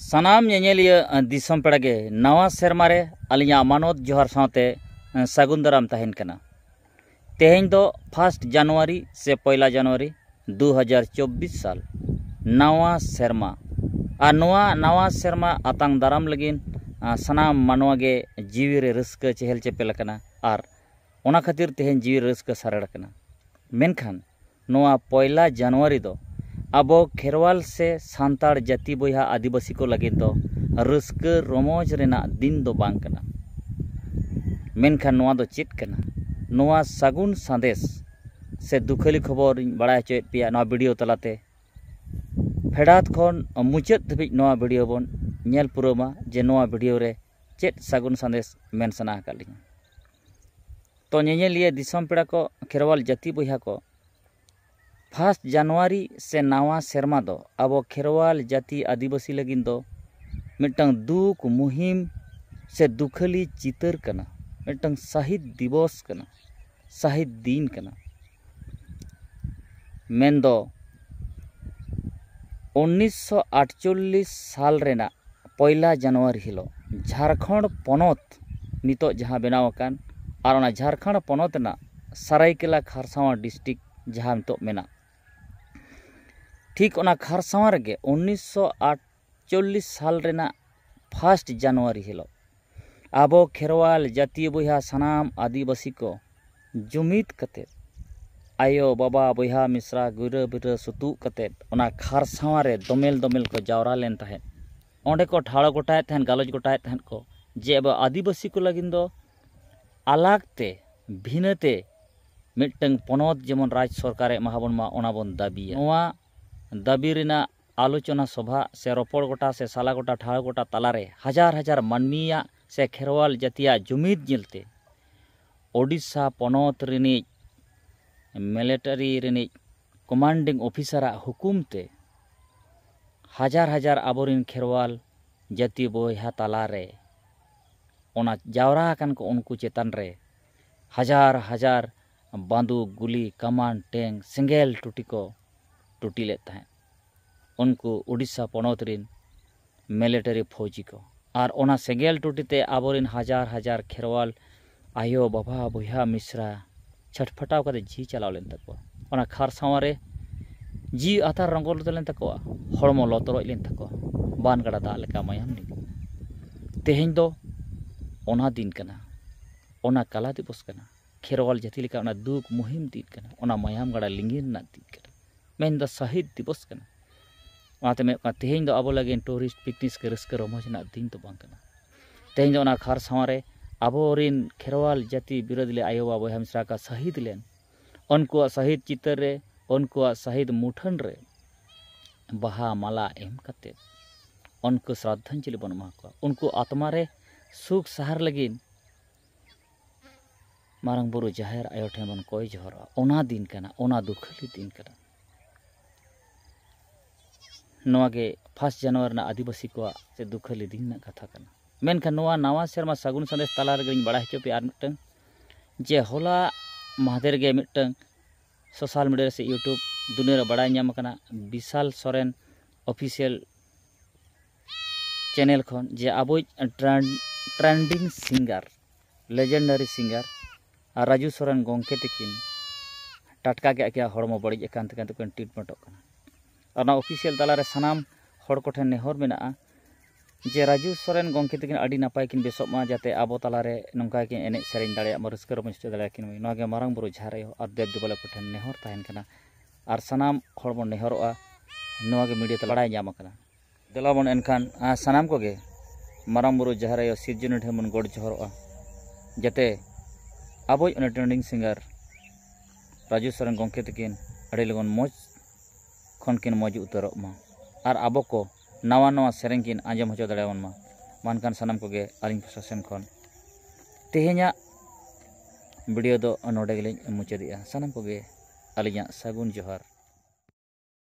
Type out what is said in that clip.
सामलिया पेड़ नवा सेमारे अलिया मानद जोहार साते सगुन दाराम तेहेद फार्स्ट जानुरी से पैला जानुरी दो हज़ार चौबीस साल नवा सेमा और नवा नवा सेमा आतंग दाराम सना मानवा जीवी रसक चेहल चेपेल और खातर तेहन जीवी रसक सारे मेखान पैला जानुरी अब खेरवाल से सानता जाति बया आदिवासी को लगे तो रस्क रमज रेना दिन दो बांकना। चित करना। नुआ सागुन सदेस से दुखली खबर बड़ा अच्छे पे भिडियो तलाते फेडात मुचाद धाबी ना भिडियो बनल पुरमा जे ना भिडियो चेत सागुन सदेस मन सना तो लिए पेड़ा को खेरवाल जाति बया को ᱯᱷᱟᱥᱴ ᱡᱟᱱᱩᱣᱟᱨᱤ ᱥᱮ ᱱᱟᱣᱟ ᱥᱮᱨᱢᱟ ᱫᱚ ᱟᱵᱚ ᱠᱷᱮᱨᱣᱟᱞ ᱡᱟᱹᱛᱤ ᱟᱹᱫᱤᱵᱟᱹᱥᱤ ᱞᱟᱹᱜᱤᱫ ᱫᱚ ᱢᱤᱫᱴᱟᱝ ᱫᱩᱠ ᱢᱩᱦᱤᱢ ᱥᱮ ᱫᱩᱠᱷᱟᱹᱞᱤ ᱪᱤᱛᱟᱹᱨ ᱠᱟᱱᱟ ᱢᱤᱫᱴᱟᱝ ᱥᱟᱹᱦᱤᱫ ᱫᱤᱵᱚᱥ ᱠᱟᱱᱟ ᱥᱟᱹᱦᱤᱫ ᱫᱤᱱ ᱠᱟᱱᱟ ᱢᱮᱱᱫᱚ ᱩᱱᱤᱥᱥᱚ ᱟᱴᱪᱚᱞᱞᱤᱥ ᱥᱟᱞ ᱨᱮᱱᱟᱜ ᱯᱚᱭᱞᱟ ᱡᱟᱱᱩᱣᱟᱨᱤ ᱦᱤᱞᱳᱜ ᱡᱷᱟᱲᱠᱷᱚᱸᱰ ᱯᱚᱱᱚᱛ ᱱᱤᱛᱚᱜ ᱡᱟᱦᱟᱸ ᱵᱮᱱᱟᱣ ᱟᱠᱟᱱ ᱟᱨ ᱚᱱᱟ ᱡᱷᱟᱲᱠᱷᱚᱸᱰ ᱯᱚᱱᱚᱛ ᱨᱮᱱᱟᱜ ᱥᱟᱨᱟᱭᱠᱮᱞᱟ ᱠᱷᱟᱨᱥᱟᱣᱟ ᱰᱤᱥᱴᱤᱠ ᱡᱟᱦᱟᱸ ᱱᱤᱛᱚᱜ ᱢᱮᱱᱟᱜ ᱴᱷᱤᱠ ᱚᱱᱟ ᱠᱷᱟᱨᱥᱟᱣᱟ ᱨᱮᱜᱮ ᱩᱱᱤᱥᱥᱚ ᱟᱴᱪᱚᱞᱞᱤᱥ ᱥᱟᱞ ᱨᱮᱱᱟᱜ ᱯᱷᱟᱥᱴ ᱡᱟᱱᱩᱣᱟᱨᱤ ᱦᱤᱞᱳᱜ ᱟᱵᱚ ᱠᱷᱮᱨᱣᱟᱞ ᱡᱟᱹᱛᱤᱭᱚ ᱵᱚᱭᱦᱟ ᱥᱟᱱᱟᱢ ᱟᱹᱫᱤᱵᱟᱹᱥᱤ ᱠᱚ ᱡᱩᱢᱤᱫ ᱠᱟᱛᱮᱫ ᱟᱭᱳ ᱵᱟᱵᱟ ᱵᱚᱭᱦᱟ ᱢᱤᱥᱨᱟ ᱜᱤᱨᱟᱹ ᱵᱤᱨᱟᱹ ᱥᱩᱛᱩᱜ ᱠᱟᱛᱮᱫ ᱚᱱᱟ ᱠᱷᱟᱨᱥᱟᱣᱟ ᱨᱮ ᱫᱚᱢᱮᱞ ᱫᱚᱢᱮᱞ ᱠᱚ ᱡᱟᱣᱨᱟ ᱞᱮᱱ ᱛᱟᱦᱮᱸᱫ ᱚᱸᱰᱮ ᱠᱚ ᱴᱷᱟᱲᱚ ᱜᱚᱴᱟᱭᱮᱫ ᱛᱟᱦᱮᱸᱫ ᱜᱟᱞᱚᱪ ᱜᱚᱴᱟᱭᱮᱫ ᱛᱟᱦᱮᱸᱫ ᱠᱚ ᱡᱮ ᱟᱵᱚ ᱟᱹᱫᱤᱵᱟᱹᱥᱤ ᱠᱚ ᱞᱟᱹᱜᱤᱫ ᱫᱚ ᱟᱞᱟᱜᱽᱛᱮ ᱵᱷᱤᱱᱟᱹᱛᱮ ᱢᱤᱫᱴᱟᱝ ᱯᱚᱱᱚᱛ ᱡᱮᱢᱚᱱ ᱨᱟᱡᱽ ᱥᱚᱨᱠᱟᱨᱮ ᱮᱢᱟᱵᱚᱱ ᱢᱟ ᱚᱱᱟ ᱵᱚᱱ ᱫᱟᱹᱵᱤᱭᱟ ᱱᱚᱣᱟ ᱫᱟᱹᱵᱤ ᱨᱮᱱᱟᱜ ᱟᱞᱳᱪᱚᱱᱟ ᱥᱚᱵᱷᱟ ᱥᱮ ᱨᱚᱯᱚᱲ ᱜᱚᱴᱟ ᱥᱮ ᱥᱟᱞᱟ ᱜᱚᱴᱟ ᱴᱷᱟᱶ ᱜᱚᱴᱟ ᱛᱟᱞᱟᱨᱮ ᱦᱟᱡᱟᱨ ᱦᱟᱡᱟᱨ ᱢᱟᱹᱱᱢᱤᱭᱟᱜ ᱥᱮ ᱠᱷᱮᱨᱣᱟᱞ ᱡᱟᱹᱛᱤᱭᱟᱜ ᱡᱩᱢᱤᱫ ᱧᱮᱞᱛᱮ ᱳᱰᱤᱥᱟ ᱯᱚᱱᱚᱛ ᱨᱤᱱᱤᱡ ᱢᱤᱞᱤᱴᱟᱨᱤ ᱨᱤᱱᱤᱡ ᱠᱚᱢᱟᱱᱰᱤᱝ ᱚᱯᱷᱤᱥᱟᱨᱟᱜ ᱦᱩᱠᱩᱢ ᱛᱮ ᱦᱟᱡᱟᱨ ᱦᱟᱡᱟᱨ ᱟᱵᱚᱨᱤᱱ ᱠᱷᱮᱨᱣᱟᱞ ᱡᱟᱹᱛᱤ ᱵᱚᱭᱦᱟ ᱛᱟᱞᱟᱨᱮ ᱚᱱᱟ ᱡᱟᱣᱨᱟ ᱟᱠᱟᱱ ᱠᱚ ᱩᱱᱠᱩ ᱪᱮᱛᱟᱱ ᱨᱮ ᱦᱟᱡᱟᱨ ᱦᱟᱡᱟর ᱵᱟᱸᱫᱩᱠ ᱜᱩᱞᱤ ᱠᱟᱢᱟᱱ ᱴᱮᱝ ᱥᱮᱸᱜᱮᱞ ᱴᱩᱴᱤ ᱠᱚ टूटी उनको उड़ीसा पणत रिन फौजी को और सेगेल टूटीते अब हजार हजार खेरवाल आयो बाबा बहा मिश्रा छटफटाव कर जी चलावलेन तक रे जी आतार रंग रतलेन तक हम लतरज लेन तक बान गड़ा दा लेका तेहेन ओना दिन कना कला दिवस कना खेरवाल जाति दुख मुहिम दिन कना ओना गड़ा लिंगिन दिन कना मेनदा शहीद दिवस तेहे अब लगे टूरिस्ट पिकनिक रसक रमजना दिन तो तेहे खारसावे अब रिन खेरवाल जति बिरोधी आयो बाबू हेमसरा का शहीद लेन उनको शहीद चितर रे उनको शहीद मुठन रे बहा माला एम करते उनको श्रद्धांजलि बन महा उनको आत्मा रे सुख सहार लगी मारंग बुरु जहर आयो ठे बन कय जोहर दिन का दुखली दिन का ᱱᱚᱣᱟᱜᱮ ᱯᱷᱟᱥ ᱡᱟᱱᱣᱟᱨ ᱨᱮᱱᱟᱜ ᱟᱹᱫᱤᱵᱟᱹᱥᱤ ᱠᱚᱣᱟᱜ ᱥᱮ ᱫᱩᱠᱷᱟᱹᱞᱤ ᱫᱤᱱ ᱨᱮᱱᱟᱜ ᱠᱟᱛᱷᱟ ᱠᱟᱱᱟ ᱢᱮᱱᱠᱷᱟᱱ ᱱᱚᱣᱟ ᱱᱟᱣᱟ ᱥᱮᱨᱢᱟ ᱥᱟᱹᱜᱩᱱ ᱥᱟᱸᱫᱮᱥ ᱛᱟᱞᱟ ᱨᱮᱜᱮᱧ ᱵᱟᱲᱟᱭ ᱦᱚᱪᱚ ᱯᱮᱭᱟ ᱟᱨ ᱢᱤᱫᱴᱟᱝ ᱡᱮ ᱦᱚᱞᱟ ᱢᱟᱦᱫᱮᱨ ᱜᱮ ᱢᱤᱫᱴᱟᱝ ᱥᱳᱥᱟᱞ ᱢᱤᱰᱤᱭᱟ ᱥᱮ ᱤᱭᱩᱴᱩᱵᱽ ᱫᱩᱱᱤᱭᱟᱹ ᱨᱮ ᱵᱟᱲᱟᱭ ᱧᱟᱢ ᱟᱠᱟᱱᱟ ᱵᱤᱥᱟᱞ ᱥᱚᱨᱮᱱ ᱚᱯᱷᱤᱥᱤᱭᱟᱞ ᱪᱮᱱᱮᱞ ᱠᱷᱚᱱ ᱡᱮ ᱟᱵᱚᱭᱤᱡ trending singer legendary singer Raju Soren ᱜᱚᱝᱠᱮ ᱛᱟᱹᱠᱤᱱ ᱴᱟᱴᱠᱟ ᱜᱮ ᱟᱠᱤᱱᱟᱜ ᱦᱚᱲᱢᱚ ᱵᱟᱹᱲᱤᱡ ᱟᱠᱟᱱ ᱛᱟᱹᱠᱤᱱ ᱛᱮᱠᱤᱱ ᱴᱨᱤᱴᱢᱮᱱᱴᱚᱜ ᱠᱟᱱᱟ ᱚᱱᱟ ᱚᱯᱷᱤᱥᱤᱭᱟᱞ ᱛᱟᱞᱟᱨᱮ ᱥᱟᱱᱟᱢ ᱦᱚᱲ ᱠᱚᱴᱷᱮᱱ ᱱᱮᱦᱚᱨ ᱢᱮᱱᱟᱜᱼᱟ ᱡᱮ ᱨᱟᱡᱩ ᱥᱚᱨᱮᱱ ᱜᱚᱢᱠᱮ ᱛᱟᱹᱠᱤᱱ ᱟᱹᱰᱤ ᱱᱟᱯᱟᱭ ᱠᱤᱱ ᱵᱮᱥᱚᱜ ᱢᱟ ᱡᱟᱛᱮ ᱟᱵᱚ ᱛᱟᱞᱟᱨᱮ ᱱᱚᱝᱠᱟ ᱠᱤᱱ ᱮᱱᱮᱡ ᱥᱮᱨᱮᱧ ᱫᱟᱲᱮᱭᱟᱜ ᱢᱟ ᱨᱟᱹᱥᱠᱟᱹ ᱨᱚᱢᱚᱡᱽ ᱦᱚᱪᱚ ᱫᱟᱲᱮᱭᱟᱠᱤᱱ ᱢᱟ ᱱᱚᱣᱟᱜᱮ ᱢᱟᱨᱟᱝ ᱵᱩᱨᱩ ᱡᱷᱟᱨᱮ ᱟᱨ ᱫᱮᱵ ᱫᱮᱵᱟᱞᱟ ᱠᱚᱴᱷᱮᱱ ᱱᱮᱦᱚᱨ ᱛᱟᱦᱮᱱ ᱠᱟᱱᱟ ᱟᱨ ᱥᱟᱱᱟᱢ ᱦᱚᱲ ᱵᱚᱱ ᱱᱮᱦᱚᱨᱚᱜᱼᱟ ᱱᱚᱣᱟᱜᱮ ᱢᱤᱰᱤᱭᱟ ᱛᱮ ᱵᱟᱲᱟᱭ ᱧᱟᱢ ᱟᱠᱟᱱᱟ ᱫᱮᱞᱟᱵᱚᱱ ᱮᱱᱠᱷᱟᱱ ᱥᱟᱱᱟᱢ ᱠᱚᱜᱮ ᱢᱟᱨᱟᱝ ᱵᱩᱨᱩ ᱡᱟᱦᱟᱨᱮ ᱥᱤᱨᱡᱚᱱᱤ ᱴᱷᱮᱱ ᱵᱚᱱ ᱜᱚᱰ ᱡᱚᱦᱚᱨᱚᱜᱼᱟ ᱡᱟᱛᱮ ᱟᱵᱚᱭ ᱚᱱᱟ ᱴᱨᱮᱱᱰᱤᱝ ᱥᱤᱝᱜᱟᱨ ᱨᱟᱡᱩ ᱥᱚᱨᱮᱱ ᱜᱚᱢᱠᱮ ᱛᱟᱹᱠᱤᱱ ᱟᱹᱰᱤ ᱞᱚᱜᱚᱱ ᱢᱚᱡᱽ kin moji utorok ma ar aboko nawa nawa sereng kin anjam hojo dalewan ma mankan sanam koge aling pososen kon tehenya video do onode geleng emu sanam koge aling sagun johar